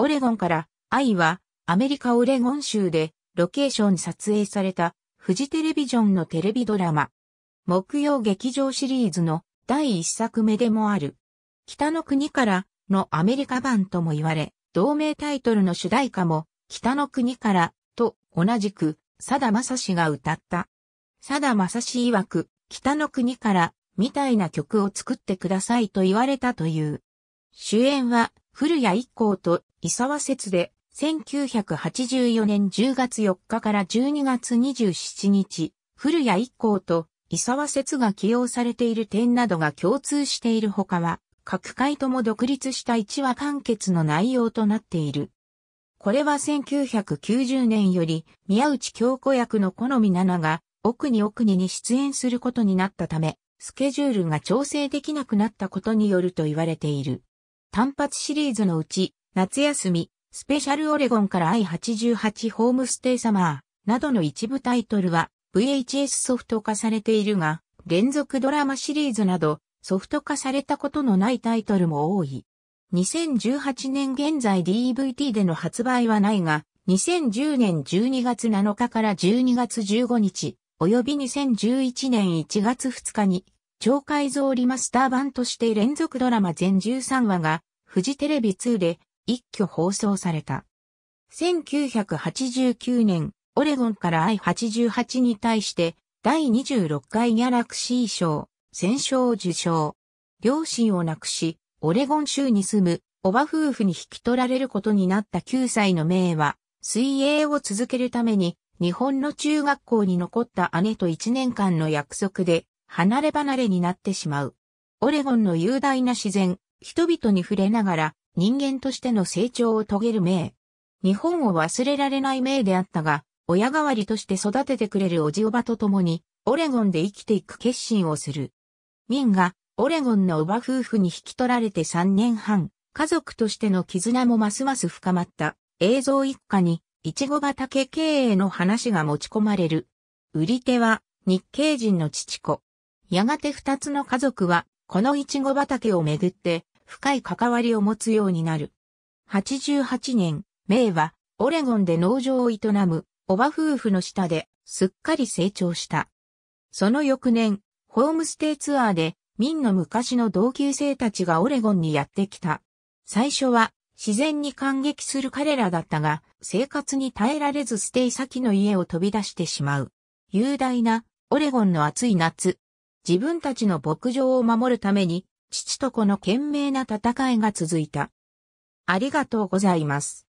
オレゴンから、愛は、アメリカオレゴン州で、ロケーション撮影された、フジテレビジョンのテレビドラマ。木曜劇場シリーズの第一作目でもある。北の国からのアメリカ版とも言われ、同名タイトルの主題歌も、北の国からと同じく、佐田ま史が歌った。佐田ま史曰く、北の国からみたいな曲を作ってくださいと言われたという。主演は古谷一行と伊沢節で、1984年10月4日から12月27日、古谷一行と伊沢節が起用されている点などが共通しているほかは、各回とも独立した1話完結の内容となっている。これは1990年より宮内京子役の好みな々が奥に奥にに出演することになったため、スケジュールが調整できなくなったことによると言われている。単発シリーズのうち、夏休み、スペシャルオレゴンから I88 ホームステイサマーなどの一部タイトルは VHS ソフト化されているが、連続ドラマシリーズなどソフト化されたことのないタイトルも多い。2018年現在 DVD での発売はないが、2010年12月7日から12月15日、及び2011年1月2日に超改造リマスター版として連続ドラマ全13話が、フジテレビ2で一挙放送された。1989年、オレゴンから I88 に対して、第26回ギャラクシー賞、戦勝を受賞。両親を亡くし、オレゴン州に住む、おば夫婦に引き取られることになった9歳のメイは、水泳を続けるために、日本の中学校に残った姉と1年間の約束で、離れ離れになってしまう。オレゴンの雄大な自然、人々に触れながら人間としての成長を遂げる名。日本を忘れられない名であったが、親代わりとして育ててくれるおじおばと共に、オレゴンで生きていく決心をする。ミンが、オレゴンのおば夫婦に引き取られて3年半、家族としての絆もますます深まった映像一家に、いちご畑経営の話が持ち込まれる。売り手は、日系人の父子。やがて二つの家族は、このイチゴ畑をめぐって、深い関わりを持つようになる。88年、メイは、オレゴンで農場を営む、おば夫婦の下で、すっかり成長した。その翌年、ホームステイツアーで、民の昔の同級生たちがオレゴンにやってきた。最初は、自然に感激する彼らだったが、生活に耐えられずステイ先の家を飛び出してしまう。雄大な、オレゴンの暑い夏、自分たちの牧場を守るために、父と子の懸命な戦いが続いた。ありがとうございます。